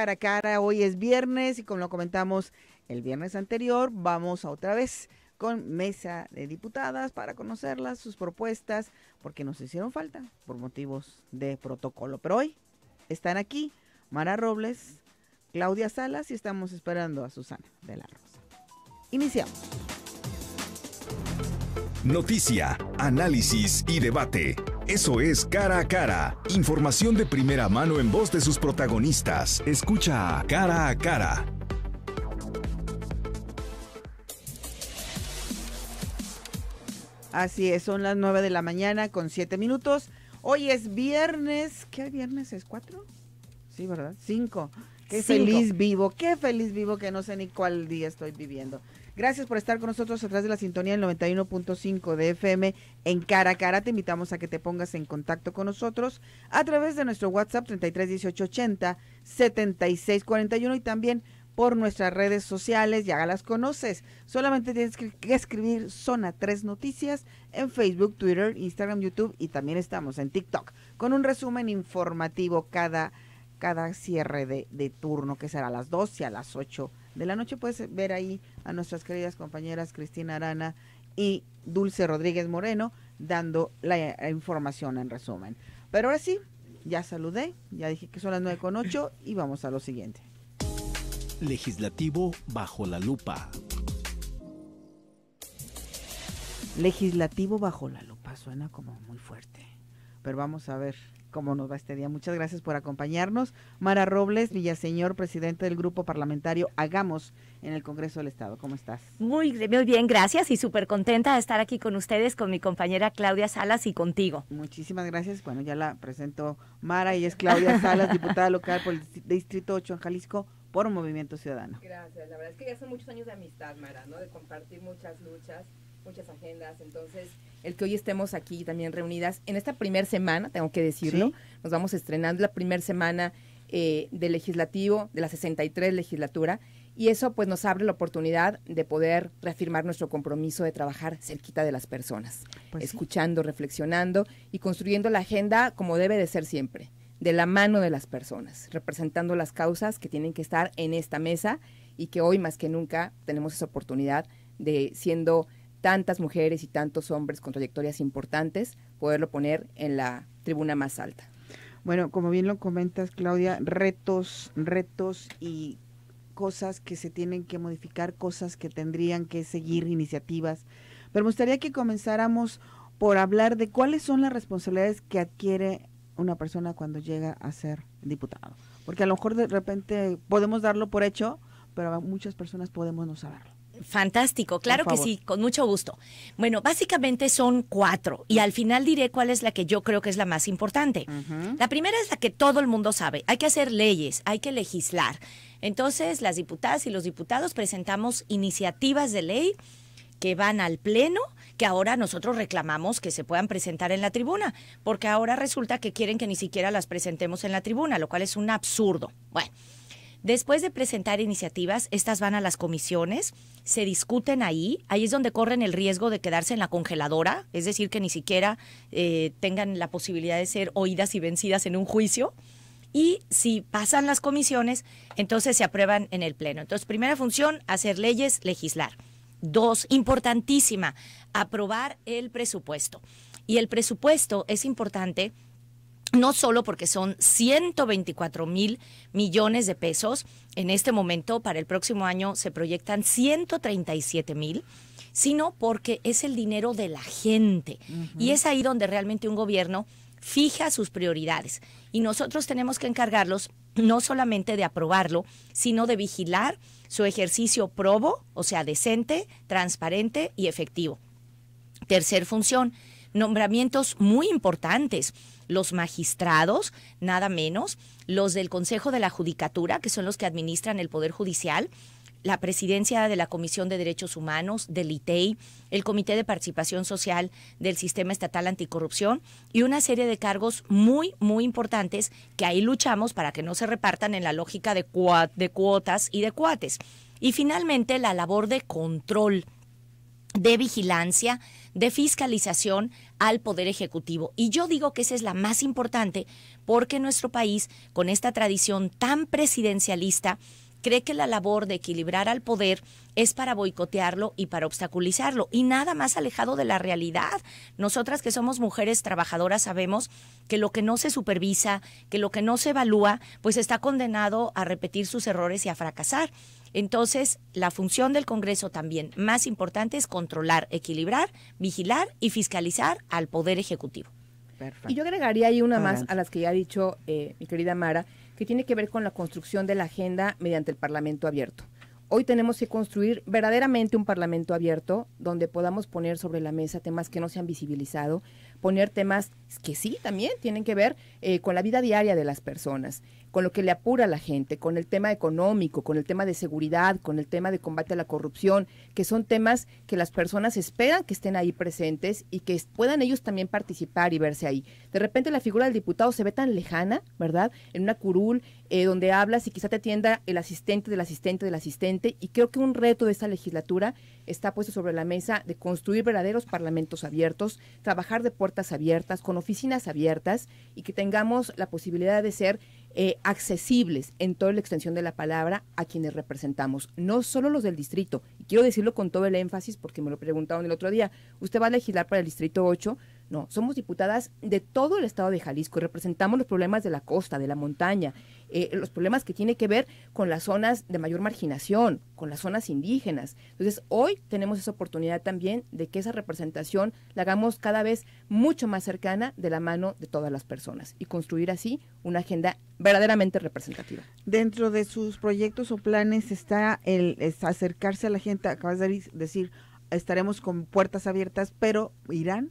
cara a cara. Hoy es viernes y como lo comentamos el viernes anterior, vamos a otra vez con mesa de diputadas para conocerlas, sus propuestas, porque nos hicieron falta por motivos de protocolo. Pero hoy están aquí Mara Robles, Claudia Salas y estamos esperando a Susana de la Rosa. Iniciamos. Noticia, análisis y debate. Eso es Cara a Cara. Información de primera mano en voz de sus protagonistas. Escucha Cara a Cara. Así es, son las 9 de la mañana con 7 minutos. Hoy es viernes. ¿Qué viernes es? ¿Cuatro? Sí, ¿verdad? Cinco. Qué feliz vivo, qué feliz vivo que no sé ni cuál día estoy viviendo. Gracias por estar con nosotros atrás de la sintonía del 91.5 de FM en Cara a Cara. Te invitamos a que te pongas en contacto con nosotros a través de nuestro WhatsApp 33 18 y también por nuestras redes sociales, ya las conoces. Solamente tienes que escribir Zona 3 Noticias en Facebook, Twitter, Instagram, YouTube y también estamos en TikTok con un resumen informativo cada, cada cierre de, de turno que será a las 12 y a las 8 de la noche. Puedes ver ahí a nuestras queridas compañeras Cristina Arana y Dulce Rodríguez Moreno dando la información en resumen. Pero ahora sí, ya saludé, ya dije que son las 9 con 8 y vamos a lo siguiente. Legislativo bajo la lupa. Legislativo bajo la lupa suena como muy fuerte, pero vamos a ver cómo nos va este día. Muchas gracias por acompañarnos. Mara Robles, Villaseñor, presidente del grupo parlamentario Hagamos en el Congreso del Estado. ¿Cómo estás? Muy, bien, gracias y súper contenta de estar aquí con ustedes, con mi compañera Claudia Salas y contigo. Muchísimas gracias. Bueno, ya la presento Mara y es Claudia Salas, diputada local por el Distrito 8 en Jalisco por un Movimiento Ciudadano. Gracias, la verdad es que ya son muchos años de amistad, Mara, ¿no? De compartir muchas luchas, muchas agendas. Entonces, el que hoy estemos aquí también reunidas en esta primera semana, tengo que decirlo, nos vamos estrenando la primera semana eh, del legislativo, de la 63 legislatura, y eso pues nos abre la oportunidad de poder reafirmar nuestro compromiso de trabajar cerquita de las personas, pues escuchando, reflexionando y construyendo la agenda como debe de ser siempre, de la mano de las personas, representando las causas que tienen que estar en esta mesa y que hoy más que nunca tenemos esa oportunidad de siendo tantas mujeres y tantos hombres con trayectorias importantes, poderlo poner en la tribuna más alta. Bueno, como bien lo comentas, Claudia, retos, retos y cosas que se tienen que modificar, cosas que tendrían que seguir, iniciativas. Pero me gustaría que comenzáramos por hablar de cuáles son las responsabilidades que adquiere una persona cuando llega a ser diputado. Porque a lo mejor de repente podemos darlo por hecho, pero muchas personas podemos no saberlo. Fantástico, claro que sí, con mucho gusto. Bueno, básicamente son cuatro y al final diré cuál es la que yo creo que es la más importante. La primera es la que todo el mundo sabe, hay que hacer leyes, hay que legislar. Entonces, las diputadas y los diputados presentamos iniciativas de ley que van al Pleno, que ahora nosotros reclamamos que se puedan presentar en la tribuna, porque ahora resulta que quieren que ni siquiera las presentemos en la tribuna, lo cual es un absurdo. Bueno. Después de presentar iniciativas, estas van a las comisiones, se discuten ahí, ahí es donde corren el riesgo de quedarse en la congeladora, es decir, que ni siquiera eh, tengan la posibilidad de ser oídas y vencidas en un juicio. Y si pasan las comisiones, entonces se aprueban en el Pleno. Entonces, primera función, hacer leyes, legislar. Dos, importantísima, aprobar el presupuesto. Y el presupuesto es importante no solo porque son 124 mil millones de pesos, en este momento para el próximo año se proyectan 137 mil, sino porque es el dinero de la gente. Y es ahí donde realmente un gobierno fija sus prioridades. Y nosotros tenemos que encargarlos no solamente de aprobarlo, sino de vigilar su ejercicio probo, o sea, decente, transparente y efectivo. Tercer función, nombramientos muy importantes, los magistrados, nada menos, los del Consejo de la Judicatura, que son los que administran el Poder Judicial, la presidencia de la Comisión de Derechos Humanos, del ITEI, e el Comité de Participación Social del Sistema Estatal Anticorrupción y una serie de cargos muy, muy importantes que ahí luchamos para que no se repartan en la lógica de, de cuotas y de cuates. Y finalmente, la labor de control, de vigilancia, de fiscalización al Poder Ejecutivo. Y yo digo que esa es la más importante porque nuestro país, con esta tradición tan presidencialista, cree que la labor de equilibrar al poder es para boicotearlo y para obstaculizarlo. Y nada más alejado de la realidad. Nosotras que somos mujeres trabajadoras sabemos que lo que no se supervisa, que lo que no se evalúa, pues está condenado a repetir sus errores y a fracasar. Entonces, la función del Congreso también más importante es controlar, equilibrar, vigilar y fiscalizar al Poder Ejecutivo. Y yo agregaría ahí una más a las que ya ha dicho eh, mi querida Mara, que tiene que ver con la construcción de la agenda mediante el Parlamento abierto. Hoy tenemos que construir verdaderamente un Parlamento abierto donde podamos poner sobre la mesa temas que no se han visibilizado, poner temas que sí también tienen que ver eh, con la vida diaria de las personas, con lo que le apura a la gente, con el tema económico, con el tema de seguridad, con el tema de combate a la corrupción, que son temas que las personas esperan que estén ahí presentes y que puedan ellos también participar y verse ahí. De repente la figura del diputado se ve tan lejana, ¿verdad? En una curul eh, donde hablas y quizá te atienda el asistente del asistente del asistente y creo que un reto de esta legislatura está puesto sobre la mesa de construir verdaderos parlamentos abiertos, trabajar de puertas abiertas, con oficinas abiertas y que tengamos la posibilidad de ser eh, accesibles en toda la extensión de la palabra a quienes representamos, no solo los del distrito. quiero decirlo con todo el énfasis porque me lo preguntaron el otro día. Usted va a legislar para el distrito 8, no, somos diputadas de todo el estado de Jalisco y representamos los problemas de la costa, de la montaña, eh, los problemas que tiene que ver con las zonas de mayor marginación, con las zonas indígenas. Entonces, hoy tenemos esa oportunidad también de que esa representación la hagamos cada vez mucho más cercana de la mano de todas las personas y construir así una agenda verdaderamente representativa. Dentro de sus proyectos o planes está el acercarse a la gente, acabas de decir, estaremos con puertas abiertas, pero irán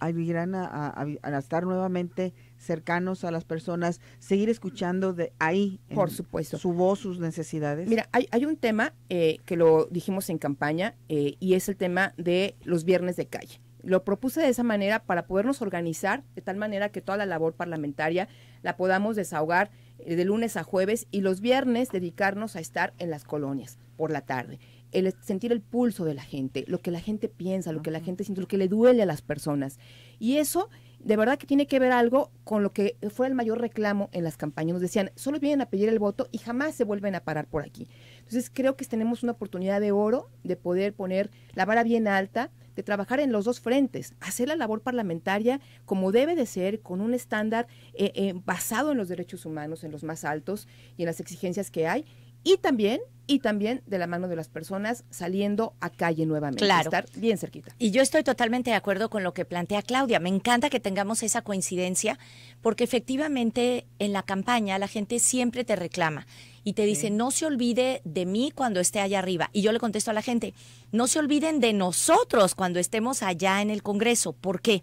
ayudarán a, a, a, estar nuevamente cercanos a las personas, seguir escuchando de ahí, por supuesto, su voz, sus necesidades. Mira, hay, un tema eh, que lo dijimos en campaña eh, y es el tema de los viernes de calle. Lo propuse de esa manera para podernos organizar de tal manera que toda la labor parlamentaria la podamos desahogar eh, de lunes a jueves y los viernes dedicarnos a estar en las colonias por la tarde el sentir el pulso de la gente, lo que la gente piensa, lo que la gente siente, lo que le duele a las personas. Y eso de verdad que tiene que ver algo con lo que fue el mayor reclamo en las campañas. Nos decían, solo vienen a pedir el voto y jamás se vuelven a parar por aquí. Entonces creo que tenemos una oportunidad de oro de poder poner la vara bien alta, de trabajar en los dos frentes, hacer la labor parlamentaria como debe de ser, con un estándar eh, eh, basado en los derechos humanos, en los más altos y en las exigencias que hay, y también y también de la mano de las personas saliendo a calle nuevamente, claro. estar bien cerquita. Y yo estoy totalmente de acuerdo con lo que plantea Claudia. Me encanta que tengamos esa coincidencia porque efectivamente en la campaña la gente siempre te reclama y te dice, no se olvide de mí cuando esté allá arriba. Y yo le contesto a la gente, no se olviden de nosotros cuando estemos allá en el Congreso. ¿Por qué?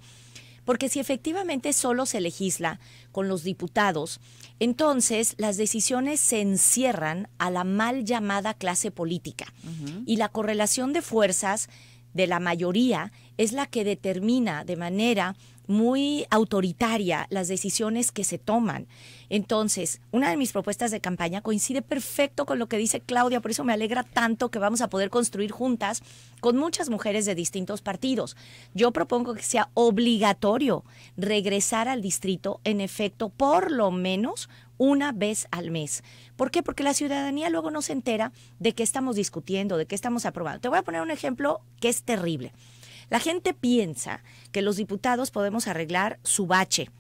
Porque si efectivamente solo se legisla con los diputados, entonces las decisiones se encierran a la mal llamada clase política. Y la correlación de fuerzas de la mayoría es la que determina de manera muy autoritaria las decisiones que se toman. Entonces, una de mis propuestas de campaña coincide perfecto con lo que dice Claudia, por eso me alegra tanto que vamos a poder construir juntas con muchas mujeres de distintos partidos. Yo propongo que sea obligatorio regresar al distrito, en efecto, por lo menos una vez al mes. ¿Por qué? Porque la ciudadanía luego no se entera de qué estamos discutiendo, de qué estamos aprobando. Te voy a poner un ejemplo que es terrible. La gente piensa que los diputados podemos arreglar su bache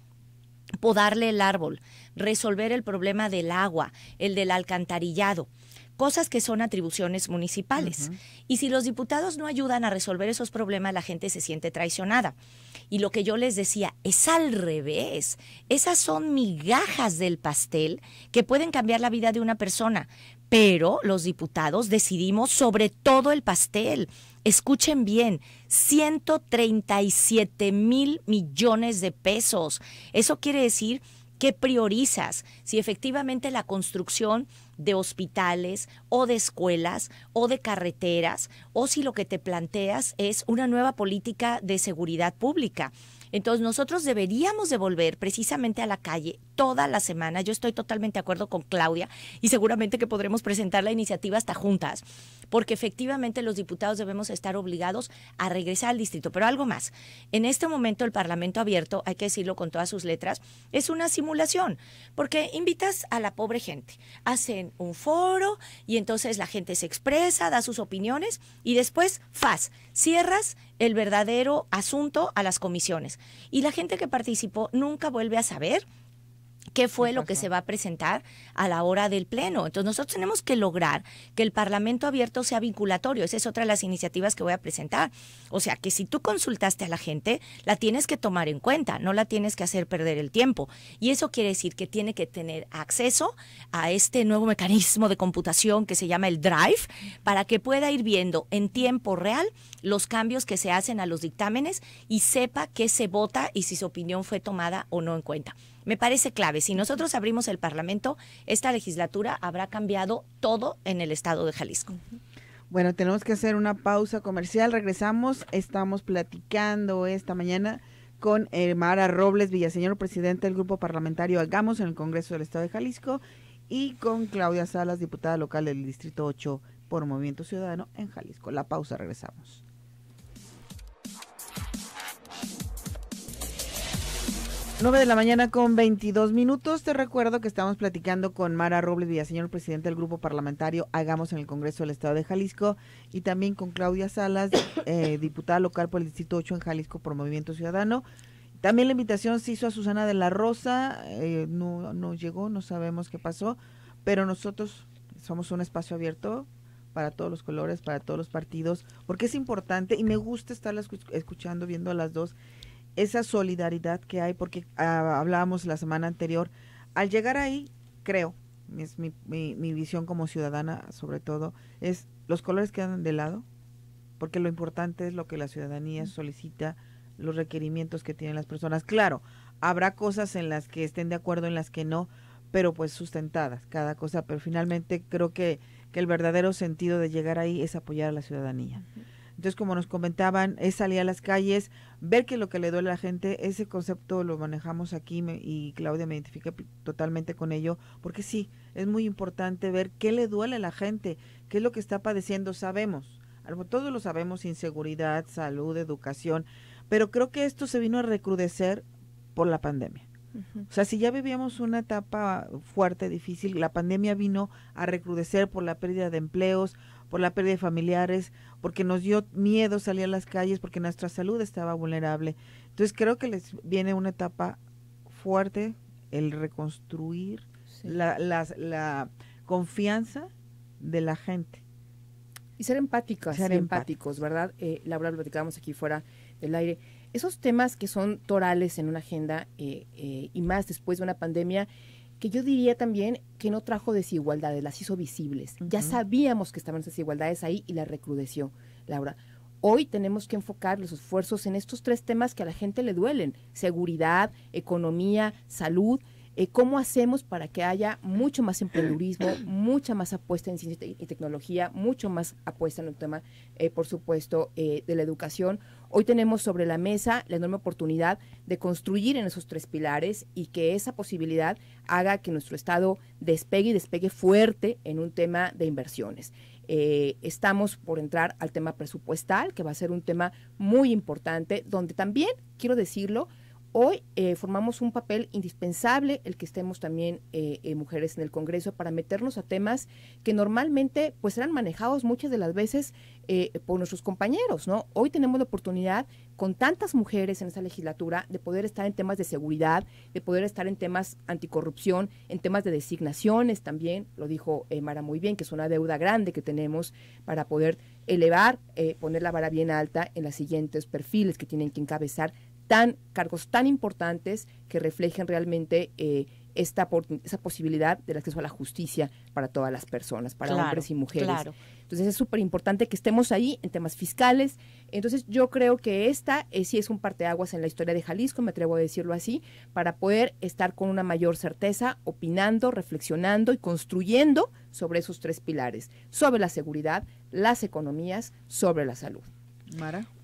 podarle el árbol, resolver el problema del agua, el del alcantarillado cosas que son atribuciones municipales. Y si los diputados no ayudan a resolver esos problemas, la gente se siente traicionada. Y lo que yo les decía, es al revés. Esas son migajas del pastel que pueden cambiar la vida de una persona. Pero los diputados decidimos sobre todo el pastel. Escuchen bien, 137 mil millones de pesos. Eso quiere decir ¿Qué priorizas? Si efectivamente la construcción de hospitales o de escuelas o de carreteras o si lo que te planteas es una nueva política de seguridad pública. Entonces nosotros deberíamos devolver precisamente a la calle toda la semana. Yo estoy totalmente de acuerdo con Claudia y seguramente que podremos presentar la iniciativa hasta juntas porque efectivamente los diputados debemos estar obligados a regresar al distrito. Pero algo más, en este momento el Parlamento abierto, hay que decirlo con todas sus letras, es una simulación, porque invitas a la pobre gente, hacen un foro y entonces la gente se expresa, da sus opiniones y después, faz, cierras el verdadero asunto a las comisiones. Y la gente que participó nunca vuelve a saber qué fue lo que se va a presentar a la hora del Pleno. Entonces nosotros tenemos que lograr que el Parlamento abierto sea vinculatorio. Esa es otra de las iniciativas que voy a presentar. O sea, que si tú consultaste a la gente, la tienes que tomar en cuenta, no la tienes que hacer perder el tiempo. Y eso quiere decir que tiene que tener acceso a este nuevo mecanismo de computación que se llama el Drive, para que pueda ir viendo en tiempo real los cambios que se hacen a los dictámenes y sepa qué se vota y si su opinión fue tomada o no en cuenta me parece clave. Si nosotros abrimos el Parlamento, esta legislatura habrá cambiado todo en el estado de Jalisco. Bueno, tenemos que hacer una pausa comercial. Regresamos. Estamos platicando esta mañana con eh, Mara Robles Villaseñor, presidente del grupo parlamentario Algamos en el Congreso del Estado de Jalisco, y con Claudia Salas, diputada local del Distrito 8 por Movimiento Ciudadano en Jalisco. La pausa, regresamos. 9 de la mañana con 22 minutos. Te recuerdo que estamos platicando con Mara Robles Villaseñor, presidente del grupo parlamentario Hagamos en el Congreso del Estado de Jalisco, y también con Claudia Salas, eh, diputada local por el Distrito 8 en Jalisco por Movimiento Ciudadano. También la invitación se hizo a Susana de la Rosa, eh, no, no llegó, no sabemos qué pasó, pero nosotros somos un espacio abierto para todos los colores, para todos los partidos, porque es importante y me gusta estar escuchando, viendo a las dos esa solidaridad que hay, porque ah, hablábamos la semana anterior, al llegar ahí, creo, es mi, visión como ciudadana sobre todo, es los colores quedan de lado, porque lo importante es lo que la ciudadanía solicita, los requerimientos que tienen las personas. Claro, habrá cosas en las que estén de acuerdo, en las que no, pero pues sustentadas cada cosa, pero finalmente creo que, que el verdadero sentido de llegar ahí es apoyar a la ciudadanía. Entonces, como nos comentaban, es salir a las calles, ver qué es lo que le duele a la gente. Ese concepto lo manejamos aquí y Claudia me identifica totalmente con ello, porque sí, es muy importante ver qué le duele a la gente, qué es lo que está padeciendo. Sabemos, todos lo sabemos, inseguridad, salud, educación, pero creo que esto se vino a recrudecer por la pandemia. O sea, si ya vivíamos una etapa fuerte, difícil, la pandemia vino a recrudecer por la pérdida de empleos, por la pérdida de familiares, porque nos dio miedo salir a las calles, porque nuestra salud estaba vulnerable. Entonces creo que les viene una etapa fuerte, el reconstruir la, confianza de la gente. Y ser empáticos. ser, empáticos, ¿verdad? Eh, Laura, lo platicábamos aquí fuera del aire. Esos temas que son torales en una agenda eh, eh y más después de una pandemia, que yo diría también que no trajo desigualdades, las hizo visibles. Ya sabíamos que estaban esas desigualdades ahí y las recrudeció, Laura. Hoy tenemos que enfocar los esfuerzos en estos tres temas que a la gente le duelen, seguridad, economía, salud, eh, cómo hacemos para que haya mucho más emprendedurismo, mucha más apuesta en ciencia y tecnología, mucho más apuesta en el tema, eh, por supuesto, eh, de la educación. Hoy tenemos sobre la mesa la enorme oportunidad de construir en esos tres pilares y que esa posibilidad haga que nuestro Estado despegue y despegue fuerte en un tema de inversiones. estamos por entrar al tema presupuestal, que va a ser un tema muy importante, donde también, quiero decirlo, Hoy eh, formamos un papel indispensable, el que estemos también eh, eh, mujeres en el Congreso, para meternos a temas que normalmente pues eran manejados muchas de las veces por nuestros compañeros, ¿no? Hoy tenemos la oportunidad con tantas mujeres en esta legislatura de poder estar en temas de seguridad, de poder estar en temas anticorrupción, en temas de designaciones también, lo dijo Mara muy bien, que es una deuda grande que tenemos para poder elevar, poner la vara bien alta en los siguientes perfiles que tienen que encabezar tan, cargos tan importantes que reflejen realmente eh, esta esa posibilidad del acceso a la justicia para todas las personas, para hombres y mujeres. Entonces es súper importante que estemos ahí en temas fiscales. Entonces yo creo que esta es eh, sí es un parteaguas en la historia de Jalisco, me atrevo a decirlo así, para poder estar con una mayor certeza, opinando, reflexionando y construyendo sobre esos tres pilares, sobre la seguridad, las economías, sobre la salud.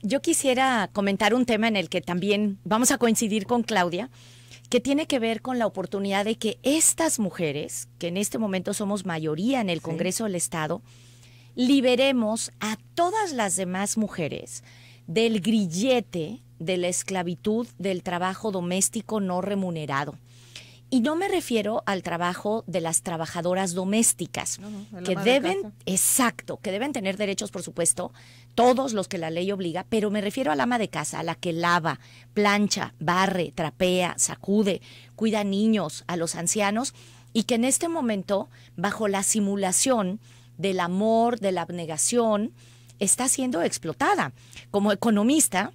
Yo quisiera comentar un tema en el que también vamos a coincidir con Claudia, que tiene que ver con la oportunidad de que estas mujeres, que en este momento somos mayoría en el Congreso del Estado, liberemos a todas las demás mujeres del grillete de la esclavitud del trabajo doméstico no remunerado. Y no me refiero al trabajo de las trabajadoras domésticas, que deben, exacto, que deben tener derechos, por supuesto, todos los que la ley obliga, pero me refiero al ama de casa, a la que lava, plancha, barre, trapea, sacude, cuida a niños, a los ancianos, y que en este momento, bajo la simulación del amor, de la abnegación, está siendo explotada. Como economista,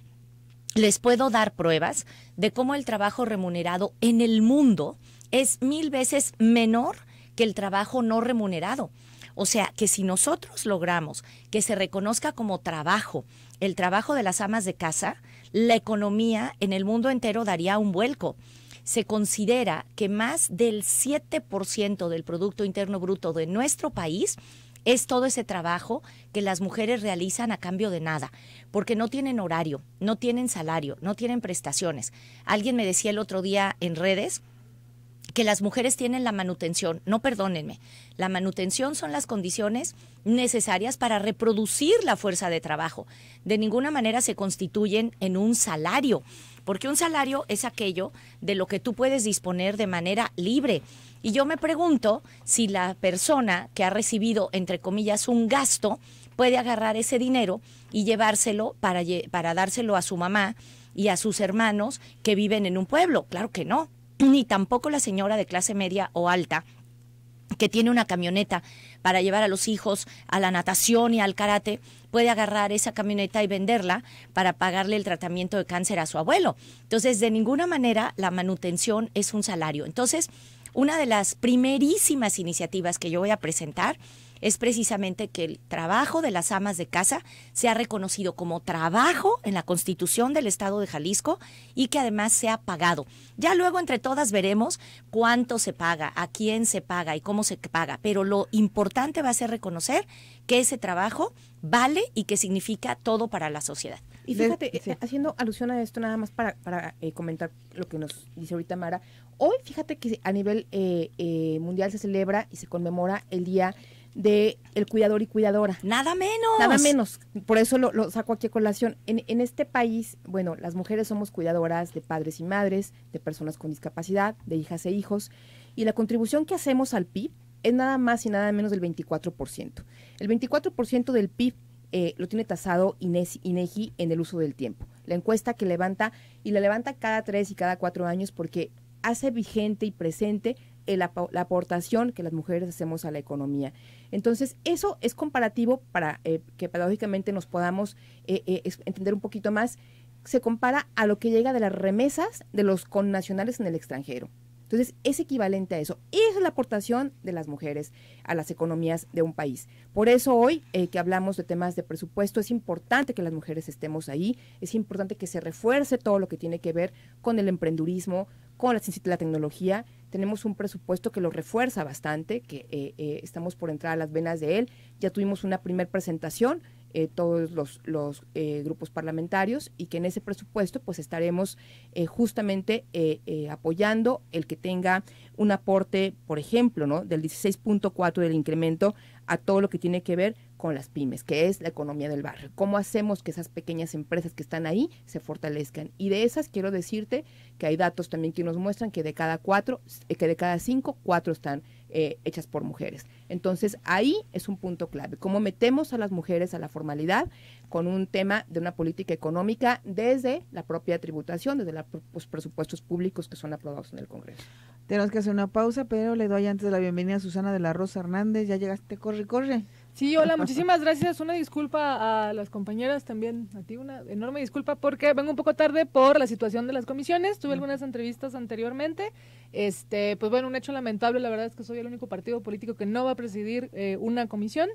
les puedo dar pruebas de cómo el trabajo remunerado en el mundo es mil veces menor que el trabajo no remunerado. O sea, que si nosotros logramos que se reconozca como trabajo el trabajo de las amas de casa, la economía en el mundo entero daría un vuelco. Se considera que más del 7% del Producto Interno Bruto de nuestro país es todo ese trabajo que las mujeres realizan a cambio de nada, porque no tienen horario, no tienen salario, no tienen prestaciones. Alguien me decía el otro día en redes, que las mujeres tienen la manutención. No perdónenme. La manutención son las condiciones necesarias para reproducir la fuerza de trabajo. De ninguna manera se constituyen en un salario, porque un salario es aquello de lo que tú puedes disponer de manera libre. Y yo me pregunto si la persona que ha recibido, entre comillas, un gasto, puede agarrar ese dinero y llevárselo para, para dárselo a su mamá y a sus hermanos que viven en un pueblo. Claro que no, ni tampoco la señora de clase media o alta que tiene una camioneta para llevar a los hijos a la natación y al karate, puede agarrar esa camioneta y venderla para pagarle el tratamiento de cáncer a su abuelo. Entonces, de ninguna manera la manutención es un salario. Entonces, una de las primerísimas iniciativas que yo voy a presentar es precisamente que el trabajo de las amas de casa sea reconocido como trabajo en la Constitución del Estado de Jalisco y que además sea pagado. Ya luego entre todas veremos cuánto se paga, a quién se paga y cómo se paga, pero lo importante va a ser reconocer que ese trabajo vale y que significa todo para la sociedad. Y fíjate, eh, haciendo alusión a esto nada más para, para eh, comentar lo que nos dice ahorita Mara, hoy fíjate que a nivel eh, mundial se celebra y se conmemora el Día de el cuidador y cuidadora. Nada menos. Nada menos. Por eso lo, saco aquí a colación. En, en, este país, bueno, las mujeres somos cuidadoras de padres y madres, de personas con discapacidad, de hijas e hijos, y la contribución que hacemos al PIB es nada más y nada menos del 24%. El 24% del PIB eh, lo tiene tasado Inés, INEGI en el uso del tiempo. La encuesta que levanta, y la levanta cada tres y cada cuatro años porque hace vigente y presente eh, la, aportación que las mujeres hacemos a la economía. Entonces, eso es comparativo para eh, que pedagógicamente nos podamos eh, entender un poquito más. Se compara a lo que llega de las remesas de los connacionales en el extranjero. Entonces, es equivalente a eso. Esa es la aportación de las mujeres a las economías de un país. Por eso hoy que hablamos de temas de presupuesto, es importante que las mujeres estemos ahí, es importante que se refuerce todo lo que tiene que ver con el emprendurismo, con la ciencia y la tecnología. Tenemos un presupuesto que lo refuerza bastante, que eh, eh, estamos por entrar a las venas de él. Ya tuvimos una primera presentación eh, todos los, los eh, grupos parlamentarios y que en ese presupuesto pues estaremos eh, justamente apoyando el que tenga un aporte, por ejemplo, ¿no? del 16.4 del incremento a todo lo que tiene que ver con las pymes, que es la economía del barrio. ¿Cómo hacemos que esas pequeñas empresas que están ahí se fortalezcan? Y de esas quiero decirte que hay datos también que nos muestran que de cada cuatro, que de cada cinco, cuatro están eh, hechas por mujeres. Entonces ahí es un punto clave, cómo metemos a las mujeres a la formalidad con un tema de una política económica desde la propia tributación, desde los presupuestos públicos que son aprobados en el Congreso. Tenemos que hacer una pausa, pero le doy antes la bienvenida a Susana de la Rosa Hernández. Ya llegaste, corre, corre. Sí, hola, muchísimas gracias. Una disculpa a las compañeras también, a ti una enorme disculpa porque vengo un poco tarde por la situación de las comisiones. Tuve algunas entrevistas anteriormente. Este, pues bueno, un hecho lamentable, la verdad es que soy el único partido político que no va a presidir eh, una comisión.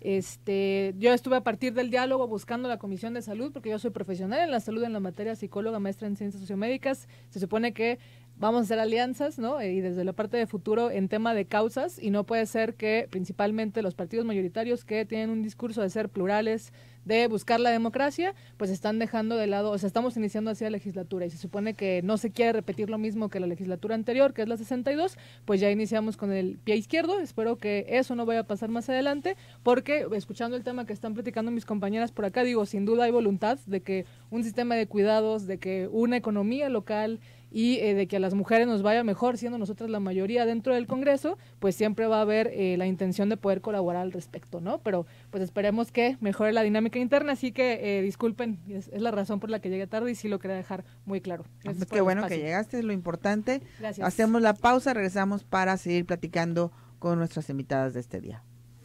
Este, yo estuve a partir del diálogo buscando la comisión de salud porque yo soy profesional en la salud en la materia psicóloga, maestra en ciencias sociomédicas. Se supone que vamos a hacer alianzas, ¿no? Eh, y desde la parte de futuro en tema de causas, y no puede ser que principalmente los partidos mayoritarios que tienen un discurso de ser plurales, de buscar la democracia, pues están dejando de lado, o sea, estamos iniciando así la legislatura y se supone que no se quiere repetir lo mismo que la legislatura anterior, que es la 62, pues ya iniciamos con el pie izquierdo, espero que eso no vaya a pasar más adelante, porque escuchando el tema que están platicando mis compañeras por acá, digo, sin duda hay voluntad de que un sistema de cuidados, de que una economía local, y eh, de que a las mujeres nos vaya mejor, siendo nosotras la mayoría dentro del Congreso, pues siempre va a haber eh, la intención de poder colaborar al respecto, ¿no? Pero pues esperemos que mejore la dinámica interna, así que eh, disculpen, es, la razón por la que llegué tarde y sí lo quería dejar muy claro. Ah, pues qué bueno que llegaste, es lo importante. Gracias. Hacemos la pausa, regresamos para seguir platicando con nuestras invitadas de este día.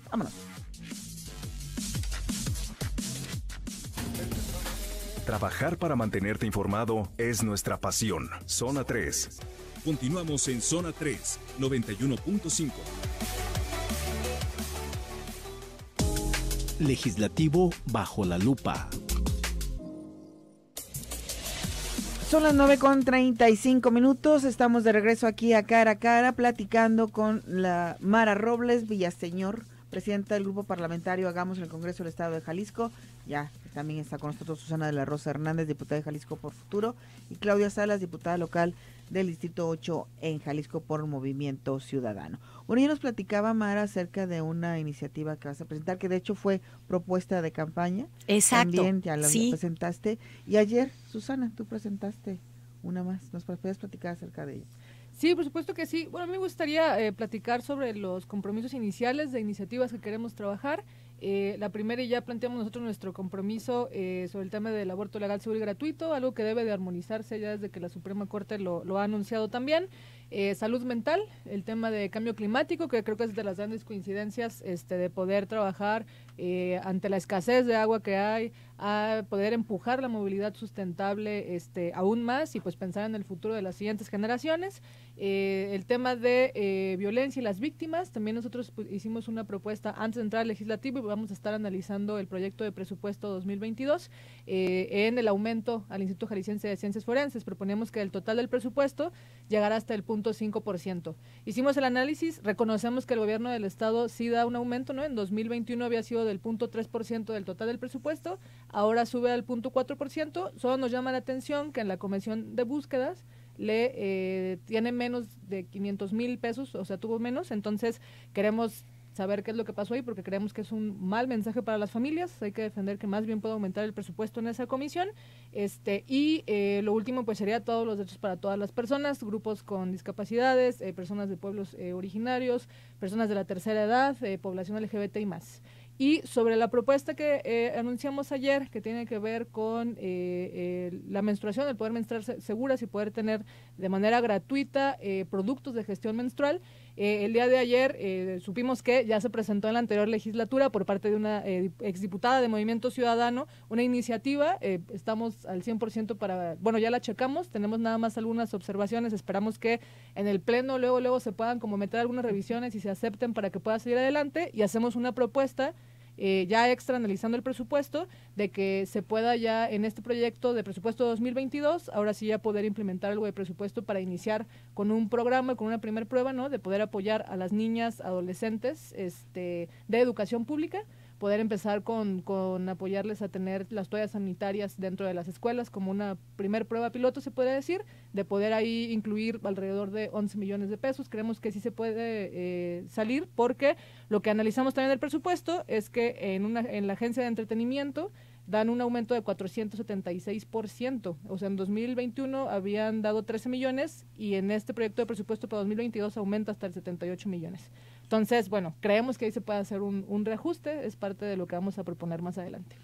Vámonos. Trabajar para mantenerte informado es nuestra pasión. Zona 3. Continuamos en Zona 3, 91.5. Legislativo bajo la lupa. Son las 9 con 35 minutos. Estamos de regreso aquí a cara a cara platicando con la Mara Robles Villaseñor, presidenta del grupo parlamentario Hagamos en el Congreso del Estado de Jalisco, ya también está con nosotros Susana de la Rosa Hernández, diputada de Jalisco por Futuro, y Claudia Salas, diputada local del Distrito 8 en Jalisco por Movimiento Ciudadano. Bueno, ya nos platicaba Mara acerca de una iniciativa que vas a presentar, que de hecho fue propuesta de campaña. Exacto. También ya la presentaste. Y ayer, Susana, tú presentaste una más. ¿Nos puedes platicar acerca de ella? Sí, por supuesto que sí. Bueno, a mí me gustaría eh, platicar sobre los compromisos iniciales de iniciativas que queremos trabajar eh, la primera, y ya planteamos nosotros nuestro compromiso eh, sobre el tema del aborto legal, seguro y gratuito, algo que debe de armonizarse ya desde que la Suprema Corte lo, ha anunciado también. Eh, salud mental, el tema de cambio climático, que creo que es de las grandes coincidencias este, de poder trabajar eh, ante la escasez de agua que hay, a poder empujar la movilidad sustentable este, aún más y pues pensar en el futuro de las siguientes generaciones. Eh, el tema de eh, violencia y las víctimas, también nosotros pues, hicimos una propuesta antes de entrar legislativo y vamos a estar analizando el proyecto de presupuesto 2022 en el aumento al Instituto Jalisciense de Ciencias Forenses. Proponemos que el total del presupuesto llegará hasta el punto 5%. Hicimos el análisis, reconocemos que el gobierno del Estado sí da un aumento, ¿no? En 2021 había sido del punto 3% del total del presupuesto, ahora sube al punto 4% Solo nos llama la atención que en la Comisión de Búsquedas le eh, tiene menos de 500 mil pesos, o sea, tuvo menos. Entonces, queremos saber qué es lo que pasó ahí porque creemos que es un mal mensaje para las familias. Hay que defender que más bien pueda aumentar el presupuesto en esa comisión. Este, y eh, lo último, pues sería todos los derechos para todas las personas, grupos con discapacidades, eh, personas de pueblos eh, originarios, personas de la tercera edad, población LGBT y más. Y sobre la propuesta que eh, anunciamos ayer, que tiene que ver con eh, eh, la menstruación, el poder menstruarse seguras y poder tener de manera gratuita productos de gestión menstrual, eh, el día de ayer eh, supimos que ya se presentó en la anterior legislatura por parte de una eh, exdiputada de Movimiento Ciudadano una iniciativa. estamos al 100% para, bueno, ya la checamos, tenemos nada más algunas observaciones, esperamos que en el Pleno luego, luego se puedan como meter algunas revisiones y se acepten para que pueda seguir adelante y hacemos una propuesta eh, ya extra analizando el presupuesto, de que se pueda ya en este proyecto de presupuesto 2022, ahora sí ya poder implementar algo de presupuesto para iniciar con un programa, con una primera prueba, ¿no? De poder apoyar a las niñas, adolescentes este, de educación pública poder empezar con, con apoyarles a tener las toallas sanitarias dentro de las escuelas como una primer prueba piloto, se puede decir, de poder ahí incluir alrededor de 11 millones de pesos. Creemos que sí se puede eh, salir porque lo que analizamos también del presupuesto es que en, una, en la agencia de entretenimiento dan un aumento de 476%. O sea, en 2021 habían dado 13 millones y en este proyecto de presupuesto para 2022 aumenta hasta el 78 millones. Entonces, bueno, creemos que ahí se puede hacer un, reajuste, es parte de lo que vamos a proponer más adelante.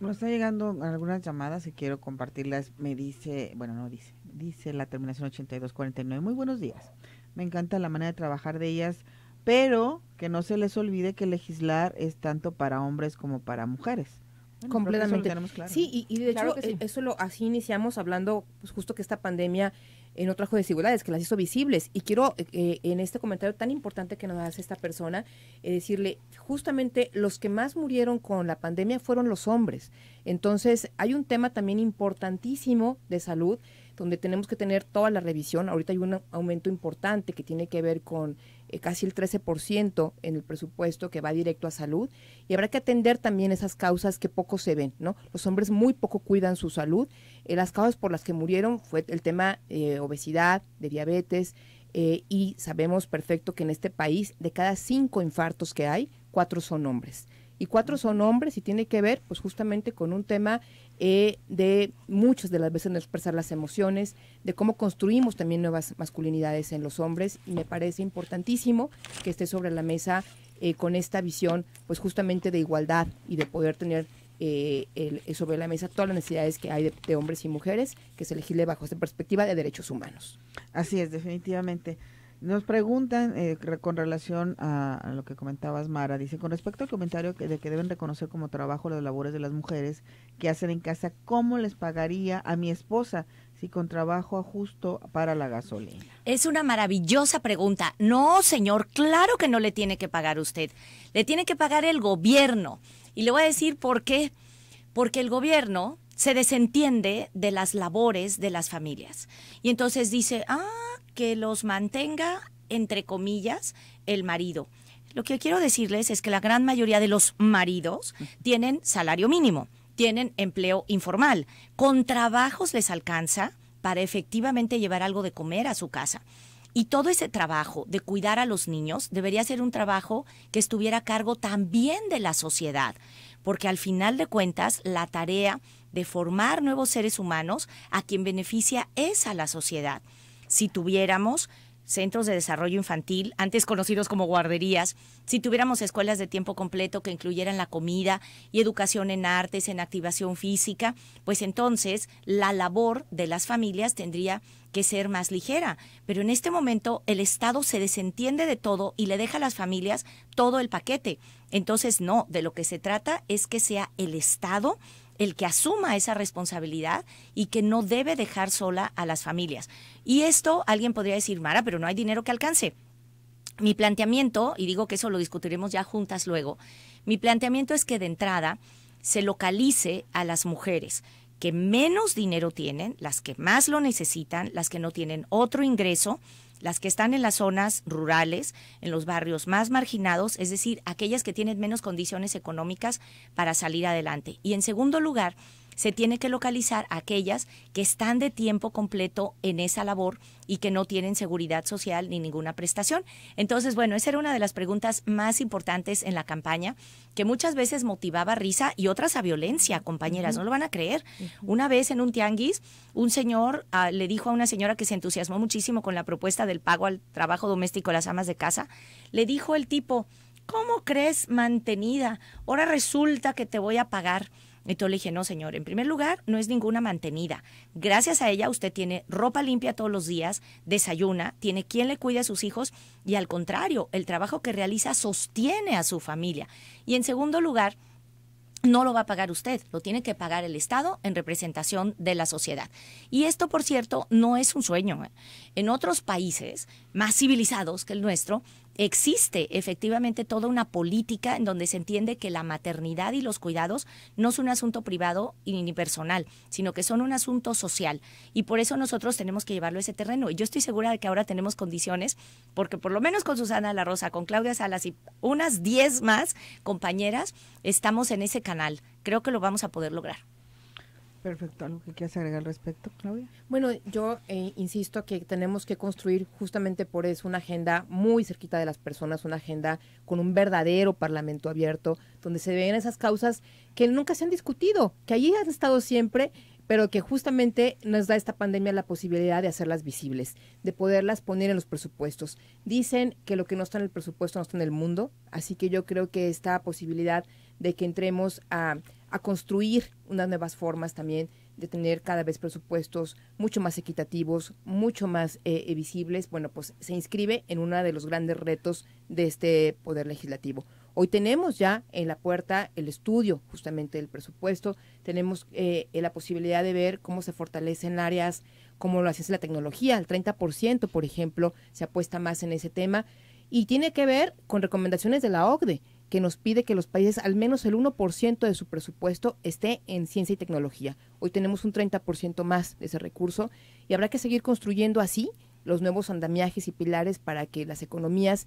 Nos está llegando algunas llamadas y quiero compartirlas. Me dice, bueno, no dice, dice la terminación 8249. Muy buenos días. Me encanta la manera de trabajar de ellas, pero que no se les olvide que legislar es tanto para hombres como para mujeres. Completamente. Sí, y, de hecho, eh, eso lo así iniciamos hablando, pues justo que esta pandemia en otras desigualdades, que las hizo visibles. Y quiero, eh, eh, en este comentario tan importante que nos hace esta persona, eh, decirle, justamente los que más murieron con la pandemia fueron los hombres. Entonces, hay un tema también importantísimo de salud donde tenemos que tener toda la revisión. Ahorita hay un aumento importante que tiene que ver con eh, casi el 13% en el presupuesto que va directo a salud y habrá que atender también esas causas que poco se ven, ¿no? Los hombres muy poco cuidan su salud. Eh, las causas por las que murieron fue el tema eh, obesidad, de diabetes eh, y sabemos perfecto que en este país de cada cinco infartos que hay, cuatro son hombres y cuatro son hombres y tiene que ver pues justamente con un tema eh, de muchas de las veces no expresar las emociones, de cómo construimos también nuevas masculinidades en los hombres y me parece importantísimo que esté sobre la mesa eh, con esta visión pues justamente de igualdad y de poder tener eh, sobre la mesa todas las necesidades que hay de, de hombres y mujeres que se legisle bajo esta perspectiva de derechos humanos. Así es, definitivamente. Nos preguntan eh, con relación a, lo que comentabas, Mara, dice, con respecto al comentario de que deben reconocer como trabajo las labores de las mujeres que hacen en casa, ¿cómo les pagaría a mi esposa si con trabajo justo para la gasolina? Es una maravillosa pregunta. No, señor, claro que no le tiene que pagar usted, le tiene que pagar el gobierno. Y le voy a decir por qué. Porque el gobierno se desentiende de las labores de las familias. Y entonces dice, ah, que los mantenga, entre comillas, el marido. Lo que quiero decirles es que la gran mayoría de los maridos tienen salario mínimo, tienen empleo informal, con trabajos les alcanza para efectivamente llevar algo de comer a su casa. Y todo ese trabajo de cuidar a los niños debería ser un trabajo que estuviera a cargo también de la sociedad, porque al final de cuentas la tarea de formar nuevos seres humanos a quien beneficia es a la sociedad. Si tuviéramos centros de desarrollo infantil, antes conocidos como guarderías, si tuviéramos escuelas de tiempo completo que incluyeran la comida y educación en artes, en activación física, pues entonces la labor de las familias tendría que ser más ligera. Pero en este momento el Estado se desentiende de todo y le deja a las familias todo el paquete. Entonces, no, de lo que se trata es que sea el Estado el que asuma esa responsabilidad y que no debe dejar sola a las familias. Y esto alguien podría decir, Mara, pero no hay dinero que alcance. Mi planteamiento, y digo que eso lo discutiremos ya juntas luego, mi planteamiento es que de entrada se localice a las mujeres que menos dinero tienen, las que más lo necesitan, las que no tienen otro ingreso, las que están en las zonas rurales, en los barrios más marginados, es decir, aquellas que tienen menos condiciones económicas para salir adelante. Y en segundo lugar, se tiene que localizar aquellas que están de tiempo completo en esa labor y que no tienen seguridad social ni ninguna prestación. Entonces, bueno, esa era una de las preguntas más importantes en la campaña, que muchas veces motivaba risa y otras a violencia, compañeras, no lo van a creer. Una vez en un tianguis, un señor ah, le dijo a una señora que se entusiasmó muchísimo con la propuesta del pago al trabajo doméstico a las amas de casa, le dijo el tipo, ¿cómo crees mantenida? Ahora resulta que te voy a pagar. Entonces le dije, no, señor, en primer lugar, no es ninguna mantenida. Gracias a ella usted tiene ropa limpia todos los días, desayuna, tiene quien le cuide a sus hijos y al contrario, el trabajo que realiza sostiene a su familia. Y en segundo lugar, no lo va a pagar usted, lo tiene que pagar el Estado en representación de la sociedad. Y esto, por cierto, no es un sueño. ¿eh? En otros países más civilizados que el nuestro, existe efectivamente toda una política en donde se entiende que la maternidad y los cuidados no es un asunto privado y ni personal, sino que son un asunto social. Y por eso nosotros tenemos que llevarlo a ese terreno. Y yo estoy segura de que ahora tenemos condiciones, porque por lo menos con Susana La Rosa, con Claudia Salas y unas 10 más compañeras, estamos en ese canal. Creo que lo vamos a poder lograr. Perfecto, ¿algo que quieras agregar al respecto, Claudia? Bueno, yo eh, insisto que tenemos que construir justamente por eso una agenda muy cerquita de las personas, una agenda con un verdadero parlamento abierto, donde se vean esas causas que nunca se han discutido, que allí han estado siempre, pero que justamente nos da esta pandemia la posibilidad de hacerlas visibles, de poderlas poner en los presupuestos. Dicen que lo que no está en el presupuesto no está en el mundo, así que yo creo que esta posibilidad de que entremos a a construir unas nuevas formas también de tener cada vez presupuestos mucho más equitativos, mucho más eh, eh, visibles, bueno, pues se inscribe en uno de los grandes retos de este poder legislativo. Hoy tenemos ya en la puerta el estudio justamente del presupuesto, tenemos eh, la posibilidad de ver cómo se fortalecen áreas como lo hace la tecnología, el 30%, por ejemplo, se apuesta más en ese tema y tiene que ver con recomendaciones de la OCDE que nos pide que los países al menos el 1% de su presupuesto esté en ciencia y tecnología. Hoy tenemos un 30% más de ese recurso y habrá que seguir construyendo así los nuevos andamiajes y pilares para que las economías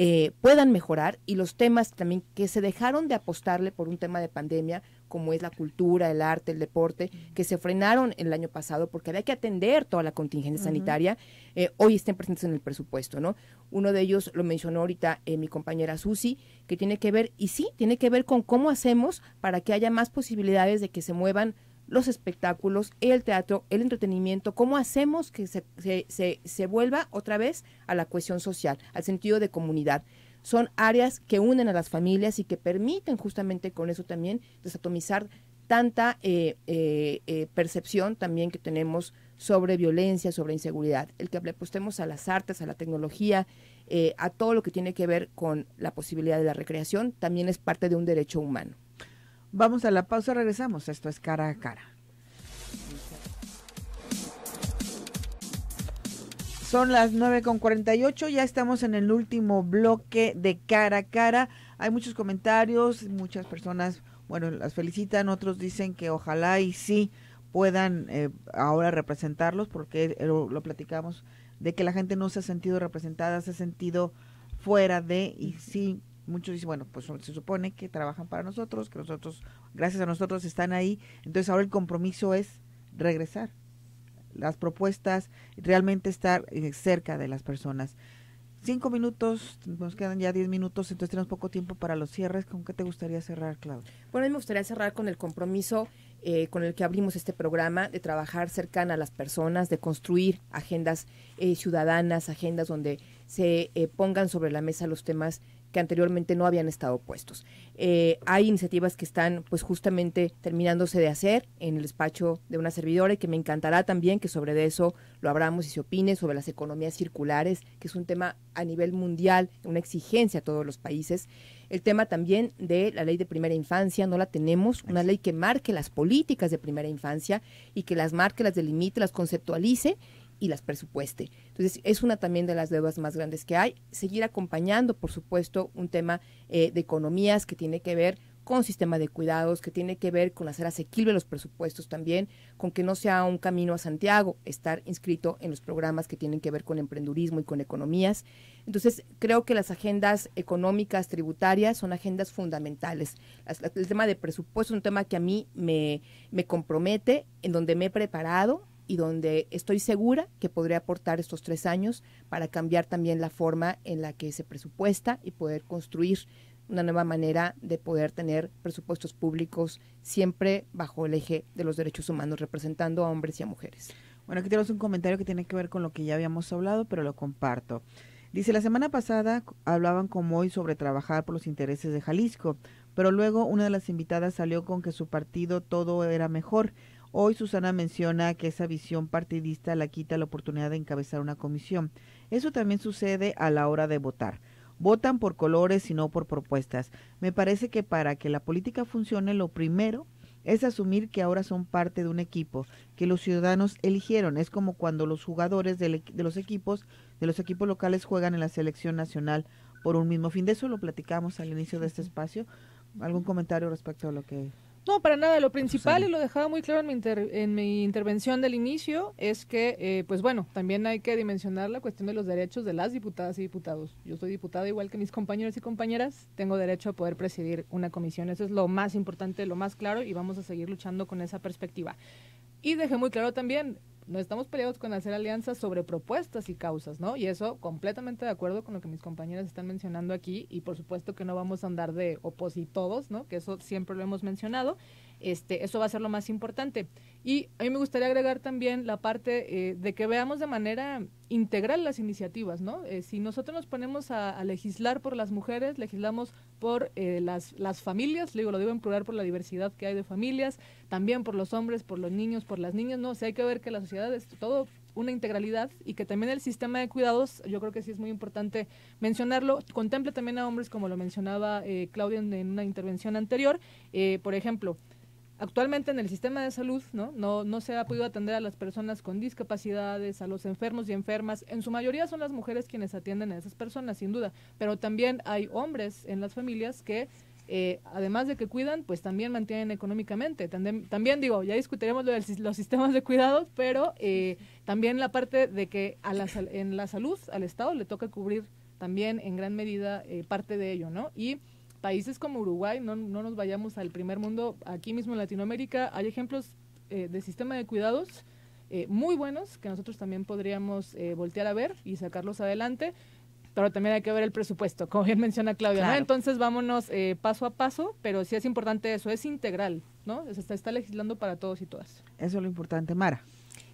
eh, puedan mejorar y los temas también que se dejaron de apostarle por un tema de pandemia, como es la cultura, el arte, el deporte, que se frenaron el año pasado porque había que atender toda la contingencia sanitaria, eh, hoy estén presentes en el presupuesto, ¿no? Uno de ellos lo mencionó ahorita eh, mi compañera Susi, que tiene que ver, y sí, tiene que ver con cómo hacemos para que haya más posibilidades de que se muevan los espectáculos, el teatro, el entretenimiento, cómo hacemos que se, se vuelva otra vez a la cuestión social, al sentido de comunidad son áreas que unen a las familias y que permiten justamente con eso también desatomizar tanta eh, eh, eh, percepción también que tenemos sobre violencia, sobre inseguridad. El que apostemos a las artes, a la tecnología, a todo lo que tiene que ver con la posibilidad de la recreación, también es parte de un derecho humano. Vamos a la pausa, regresamos. Esto es cara a cara. Son las 9.48, ya estamos en el último bloque de cara a cara. Hay muchos comentarios, muchas personas, bueno, las felicitan, otros dicen que ojalá y sí puedan eh, ahora representarlos, porque lo, platicamos, de que la gente no se ha sentido representada, se ha sentido fuera de, y sí, muchos dicen, bueno, pues se supone que trabajan para nosotros, que nosotros, gracias a nosotros están ahí, entonces ahora el compromiso es regresar las propuestas, realmente estar eh, cerca de las personas. Cinco minutos, nos quedan ya diez minutos, entonces tenemos poco tiempo para los cierres. ¿Con qué te gustaría cerrar, Claudia? Bueno, a me gustaría cerrar con el compromiso eh, con el que abrimos este programa de trabajar cercana a las personas, de construir agendas eh, ciudadanas, agendas donde se pongan sobre la mesa los temas que anteriormente no habían estado puestos. Eh, hay iniciativas que están pues justamente terminándose de hacer en el despacho de una servidora y que me encantará también que sobre eso lo abramos y se opine sobre las economías circulares, que es un tema a nivel mundial, una exigencia a todos los países. El tema también de la ley de primera infancia, no la tenemos, una ley que marque las políticas de primera infancia y que las marque, las delimite, las conceptualice y las presupueste. Entonces, es una también de las deudas más grandes que hay. Seguir acompañando, por supuesto, un tema eh, de economías que tiene que ver con sistema de cuidados, que tiene que ver con hacer asequible los presupuestos también, con que no sea un camino a Santiago, estar inscrito en los programas que tienen que ver con emprendurismo y con economías. Entonces, creo que las agendas económicas, tributarias, son agendas fundamentales. El tema de presupuesto es un tema que a mí me, me compromete, en donde me he preparado, y donde estoy segura que podría aportar estos tres años para cambiar también la forma en la que se presupuesta y poder construir una nueva manera de poder tener presupuestos públicos siempre bajo el eje de los derechos humanos, representando a hombres y a mujeres. Bueno, aquí tenemos un comentario que tiene que ver con lo que ya habíamos hablado, pero lo comparto. Dice, la semana pasada hablaban como hoy sobre trabajar por los intereses de Jalisco, pero luego una de las invitadas salió con que su partido todo era mejor. Hoy Susana menciona que esa visión partidista la quita la oportunidad de encabezar una comisión. Eso también sucede a la hora de votar. Votan por colores y no por propuestas. Me parece que para que la política funcione lo primero es asumir que ahora son parte de un equipo, que los ciudadanos eligieron. Es como cuando los jugadores de los equipos, de los equipos locales juegan en la selección nacional por un mismo fin. De eso lo platicamos al inicio de este espacio. ¿Algún comentario respecto a lo que no, para nada. Lo principal, y lo dejaba muy claro en mi, en mi intervención del inicio, es que, eh, pues bueno, también hay que dimensionar la cuestión de los derechos de las diputadas y diputados. Yo soy diputada igual que mis compañeros y compañeras, tengo derecho a poder presidir una comisión. Eso es lo más importante, lo más claro, y vamos a seguir luchando con esa perspectiva. Y dejé muy claro también, no estamos peleados con hacer alianzas sobre propuestas y causas, ¿no? Y eso completamente de acuerdo con lo que mis compañeras están mencionando aquí y por supuesto que no vamos a andar de opositodos, ¿no? Que eso siempre lo hemos mencionado. Este, eso va a ser lo más importante. Y a mí me gustaría agregar también la parte eh, de que veamos de manera integral las iniciativas, ¿no? Eh, si nosotros nos ponemos a, legislar por las mujeres, legislamos por eh, las, las familias, digo, lo digo en por la diversidad que hay de familias, también por los hombres, por los niños, por las niñas, ¿no? hay que ver que la sociedad es todo una integralidad y que también el sistema de cuidados, yo creo que sí es muy importante mencionarlo, contemple también a hombres, como lo mencionaba Claudia en, una intervención anterior, por ejemplo, actualmente en el sistema de salud ¿no? No, no se ha podido atender a las personas con discapacidades, a los enfermos y enfermas. En su mayoría son las mujeres quienes atienden a esas personas, sin duda, pero también hay hombres en las familias que... Eh, además de que cuidan, pues también mantienen económicamente. También, digo, ya discutiremos los sistemas de cuidados, pero eh, también la parte de que en la salud al Estado le toca cubrir también en gran medida eh, parte de ello, ¿no? Y países como Uruguay, no, no nos vayamos al primer mundo, aquí mismo en Latinoamérica hay ejemplos eh, de sistema de cuidados eh, muy buenos que nosotros también podríamos eh, voltear a ver y sacarlos adelante, pero también hay que ver el presupuesto, como bien menciona Claudia. Entonces vámonos paso a paso, pero sí es importante eso, es integral, ¿no? Se está, está legislando para todos y todas. Eso es lo importante, Mara.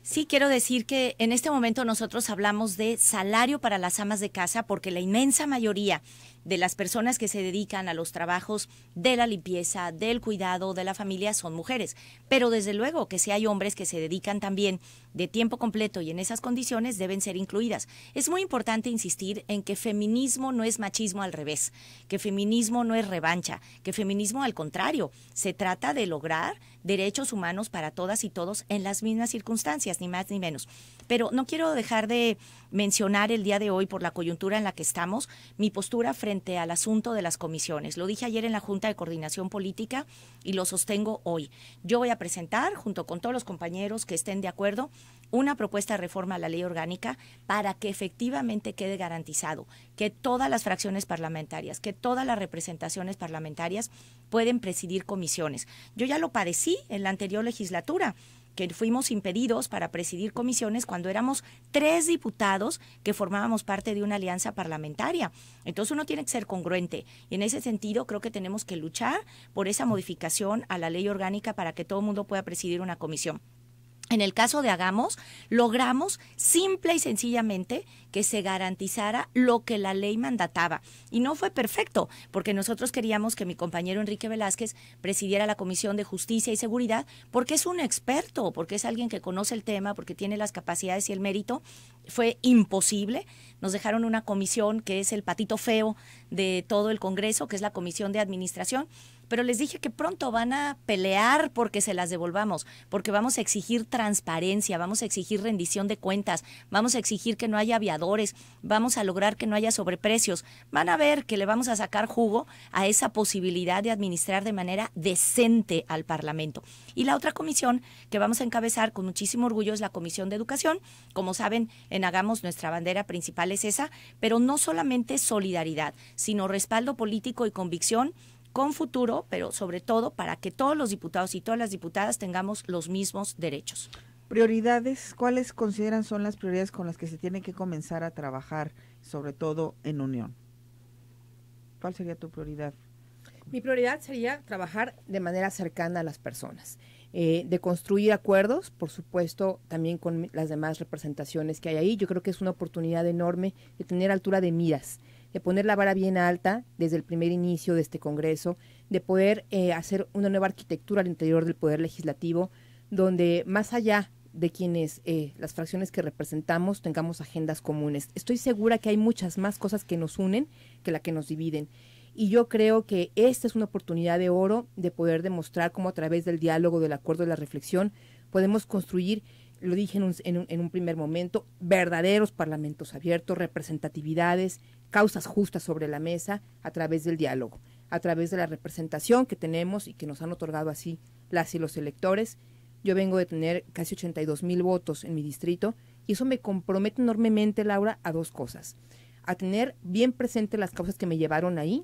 Sí, quiero decir que en este momento nosotros hablamos de salario para las amas de casa porque la inmensa mayoría de las personas que se dedican a los trabajos de la limpieza, del cuidado de la familia son mujeres. Pero desde luego que si hay hombres que se dedican también de tiempo completo y en esas condiciones deben ser incluidas. Es muy importante insistir en que feminismo no es machismo al revés, que feminismo no es revancha, que feminismo al contrario, se trata de lograr derechos humanos para todas y todos en las mismas circunstancias, ni más ni menos. Pero no quiero dejar de mencionar el día de hoy, por la coyuntura en la que estamos, mi postura frente al asunto de las comisiones. Lo dije ayer en la Junta de Coordinación Política y lo sostengo hoy. Yo voy a presentar, junto con todos los compañeros que estén de acuerdo, una propuesta de reforma a la ley orgánica para que efectivamente quede garantizado que todas las fracciones parlamentarias, que todas las representaciones parlamentarias pueden presidir comisiones. Yo ya lo padecí en la anterior legislatura que fuimos impedidos para presidir comisiones cuando éramos tres diputados que formábamos parte de una alianza parlamentaria. Entonces uno tiene que ser congruente y en ese sentido creo que tenemos que luchar por esa modificación a la ley orgánica para que todo el mundo pueda presidir una comisión. En el caso de Hagamos, logramos simple y sencillamente que se garantizara lo que la ley mandataba. Y no fue perfecto, porque nosotros queríamos que mi compañero Enrique Velázquez presidiera la Comisión de Justicia y Seguridad, porque es un experto, porque es alguien que conoce el tema, porque tiene las capacidades y el mérito. Fue imposible. Nos dejaron una comisión que es el patito feo de todo el Congreso, que es la Comisión de Administración, pero les dije que pronto van a pelear porque se las devolvamos, porque vamos a exigir transparencia, vamos a exigir rendición de cuentas, vamos a exigir que no haya aviadores, vamos a lograr que no haya sobreprecios. Van a ver que le vamos a sacar jugo a esa posibilidad de administrar de manera decente al Parlamento. Y la otra comisión que vamos a encabezar con muchísimo orgullo es la Comisión de Educación. Como saben, en Hagamos nuestra bandera principal es esa, pero no solamente solidaridad, sino respaldo político y convicción con futuro, pero sobre todo para que todos los diputados y todas las diputadas tengamos los mismos derechos. Prioridades, ¿cuáles consideran son las prioridades con las que se tiene que comenzar a trabajar, sobre todo en unión? ¿Cuál sería tu prioridad? Mi prioridad sería trabajar de manera cercana a las personas, eh, de construir acuerdos, por supuesto, también con las demás representaciones que hay ahí. Yo creo que es una oportunidad enorme de tener altura de miras de poner la vara bien alta desde el primer inicio de este Congreso, de poder eh, hacer una nueva arquitectura al interior del Poder Legislativo, donde más allá de quienes eh, las fracciones que representamos tengamos agendas comunes. Estoy segura que hay muchas más cosas que nos unen que la que nos dividen. Y yo creo que esta es una oportunidad de oro de poder demostrar cómo a través del diálogo, del acuerdo, de la reflexión, podemos construir, lo dije en en un primer momento, verdaderos parlamentos abiertos, representatividades causas justas sobre la mesa a través del diálogo, a través de la representación que tenemos y que nos han otorgado así las y los electores. Yo vengo de tener casi 82 mil votos en mi distrito y eso me compromete enormemente, Laura, a dos cosas. A tener bien presente las causas que me llevaron ahí,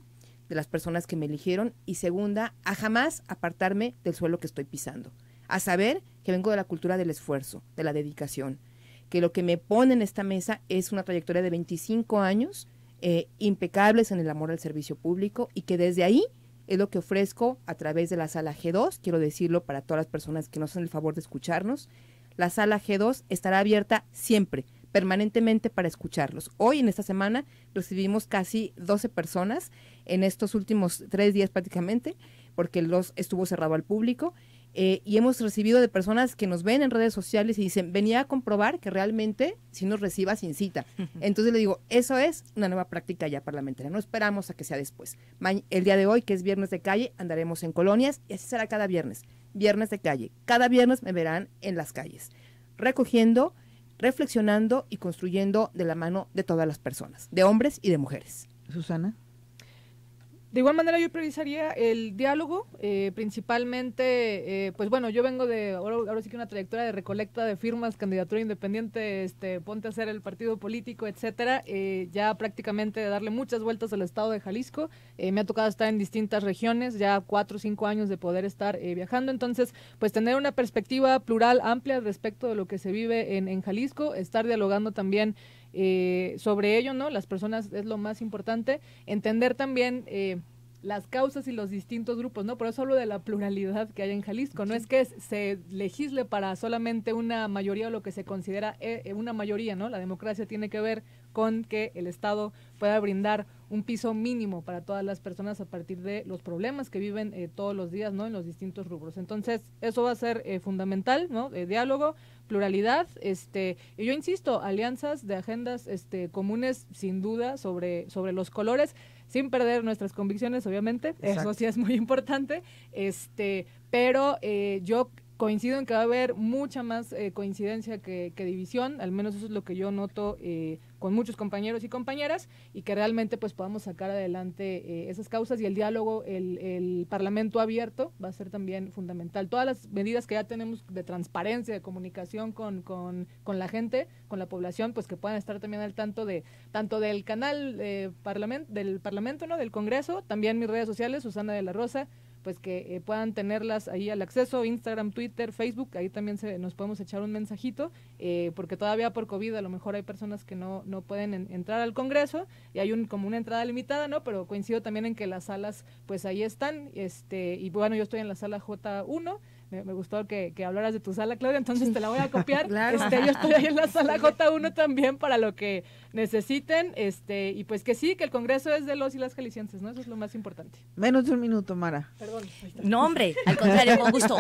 de las personas que me eligieron, y segunda, a jamás apartarme del suelo que estoy pisando. A saber que vengo de la cultura del esfuerzo, de la dedicación, que lo que me pone en esta mesa es una trayectoria de 25 años eh, impecables en el amor al servicio público y que desde ahí es lo que ofrezco a través de la sala G2, quiero decirlo para todas las personas que no hacen el favor de escucharnos, la sala G2 estará abierta siempre, permanentemente para escucharlos. Hoy en esta semana recibimos casi 12 personas en estos últimos tres días prácticamente, porque los estuvo cerrado al público eh, y hemos recibido de personas que nos ven en redes sociales y dicen, venía a comprobar que realmente si nos reciba sin cita. Entonces le digo, eso es una nueva práctica ya parlamentaria, no esperamos a que sea después. el día de hoy, que es viernes de calle, andaremos en colonias y así será cada viernes, viernes de calle. Cada viernes me verán en las calles, recogiendo, reflexionando y construyendo de la mano de todas las personas, de hombres y de mujeres. Susana. De igual manera yo priorizaría el diálogo, eh, principalmente, eh, pues bueno, yo vengo de, ahora, sí que una trayectoria de recolecta de firmas, candidatura independiente, este, ponte a hacer el partido político, etcétera, eh, ya prácticamente darle muchas vueltas al estado de Jalisco, me ha tocado estar en distintas regiones, ya cuatro o cinco años de poder estar viajando, entonces, pues tener una perspectiva plural amplia respecto de lo que se vive en Jalisco, estar dialogando también eh, sobre ello, ¿no? Las personas es lo más importante. Entender también eh, las causas y los distintos grupos, ¿no? Por eso hablo de la pluralidad que hay en Jalisco. No es que se legisle para solamente una mayoría o lo que se considera eh, una mayoría, ¿no? La democracia tiene que ver con que el Estado pueda brindar un piso mínimo para todas las personas a partir de los problemas que viven todos los días, ¿no? En los distintos rubros. Entonces, eso va a ser fundamental, ¿no? de diálogo, pluralidad, este, y yo insisto, alianzas de agendas este, comunes sin duda sobre, sobre los colores, sin perder nuestras convicciones, obviamente, eso sí es muy importante, este, pero eh, yo coincido en que va a haber mucha más eh, coincidencia que, división, al menos eso es lo que yo noto eh, con muchos compañeros y compañeras, y que realmente pues podamos sacar adelante eh, esas causas y el diálogo, el, el, Parlamento abierto va a ser también fundamental. Todas las medidas que ya tenemos de transparencia, de comunicación con, con, con la gente, con la población, pues que puedan estar también al tanto de tanto del canal del Parlamento, ¿no? del Congreso, también mis redes sociales, Susana de la Rosa, pues que eh, puedan tenerlas ahí al acceso, Instagram, Twitter, Facebook, ahí también se, nos podemos echar un mensajito, eh, porque todavía por COVID a lo mejor hay personas que no, no pueden entrar al Congreso y hay un, como una entrada limitada, ¿no? Pero coincido también en que las salas pues ahí están, este, y bueno, yo estoy en la sala J1 me, gustó que, hablaras de tu sala, Claudia, entonces te la voy a copiar. claro. este, yo estoy ahí en la sala J1 también para lo que necesiten. este Y pues que sí, que el Congreso es de los y las jaliscienses, ¿no? Eso es lo más importante. Menos de un minuto, Mara. Perdón. No, hombre, al contrario, con gusto.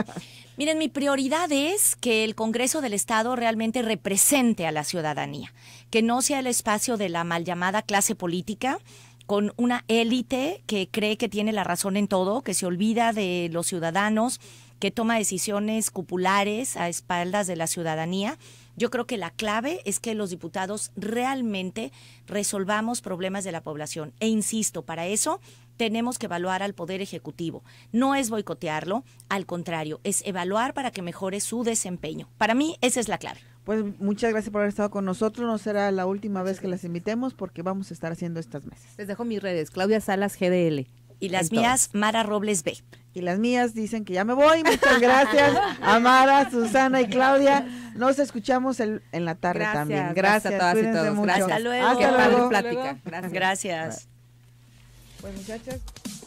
Miren, mi prioridad es que el Congreso del Estado realmente represente a la ciudadanía, que no sea el espacio de la mal llamada clase política con una élite que cree que tiene la razón en todo, que se olvida de los ciudadanos, que toma decisiones cupulares a espaldas de la ciudadanía. Yo creo que la clave es que los diputados realmente resolvamos problemas de la población. E insisto, para eso tenemos que evaluar al Poder Ejecutivo. No es boicotearlo, al contrario, es evaluar para que mejore su desempeño. Para mí, esa es la clave. Pues muchas gracias por haber estado con nosotros. No será la última vez que las invitemos porque vamos a estar haciendo estas mesas. Les dejo mis redes, Claudia Salas GDL. Y las mías, Mara Robles B. Y las mías dicen que ya me voy. Muchas gracias, Amara, Susana y Claudia. Nos escuchamos en la tarde también. Gracias, a todas y todos. Mucho. Gracias. Hasta luego. Hasta Plática. Gracias. pues muchachas.